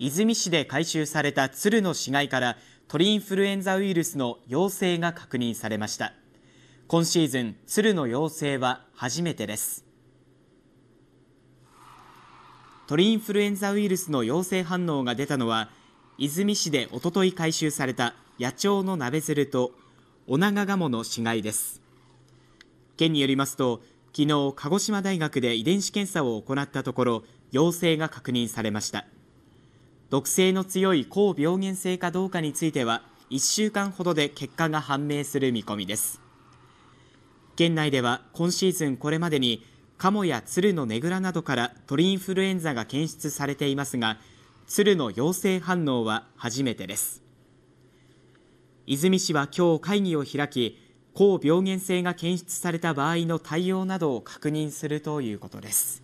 出水市で回収された鶴の死骸から鳥インフルエンザウイルスの陽性が確認されました今シーズン鶴の陽性は初めてです鳥インフルエンザウイルスの陽性反応が出たのは出水市でおととい回収された野鳥の鍋鶴とオナガガモの死骸です県によりますと昨日鹿児島大学で遺伝子検査を行ったところ陽性が確認されました毒性の強い抗病原性かどうかについては1週間ほどで結果が判明する見込みです県内では今シーズンこれまでにカモやツルのねぐらなどから鳥インフルエンザが検出されていますがツルの陽性反応は初めてです出水市は今日会議を開き抗病原性が検出された場合の対応などを確認するということです